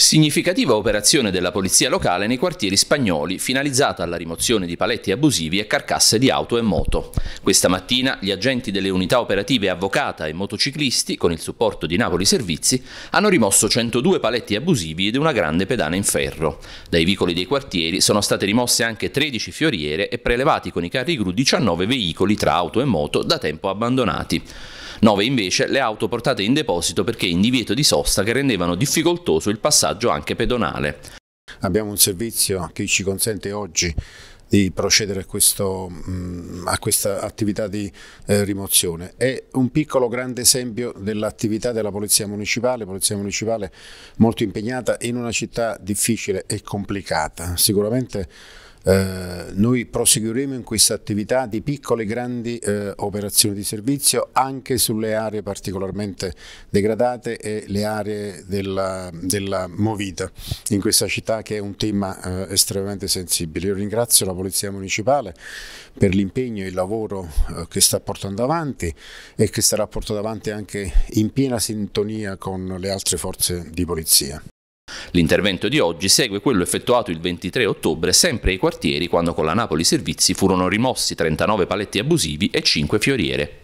Significativa operazione della polizia locale nei quartieri spagnoli, finalizzata alla rimozione di paletti abusivi e carcasse di auto e moto. Questa mattina gli agenti delle unità operative avvocata e motociclisti, con il supporto di Napoli Servizi, hanno rimosso 102 paletti abusivi ed una grande pedana in ferro. Dai vicoli dei quartieri sono state rimosse anche 13 fioriere e prelevati con i carri gru 19 veicoli tra auto e moto da tempo abbandonati. 9 invece le auto portate in deposito perché in divieto di sosta che rendevano difficoltoso il passaggio anche pedonale. Abbiamo un servizio che ci consente oggi di procedere a, questo, mm, a, questa attività di eh, rimozione. È un piccolo grande esempio dell'attività della Polizia Municipale, Polizia Municipale molto impegnata in una città difficile e complicata. Sicuramente eh, noi proseguiremo in questa attività di piccole e grandi eh, operazioni di servizio anche sulle aree particolarmente degradate e le aree della, della Movita in questa città che è un tema eh, estremamente sensibile. Io ringrazio la Polizia Municipale per l'impegno e il lavoro eh, che sta portando avanti e che sarà portato avanti anche in piena sintonia con le altre forze di polizia. L'intervento di oggi segue quello effettuato il 23 ottobre sempre ai quartieri quando con la Napoli Servizi furono rimossi 39 paletti abusivi e 5 fioriere.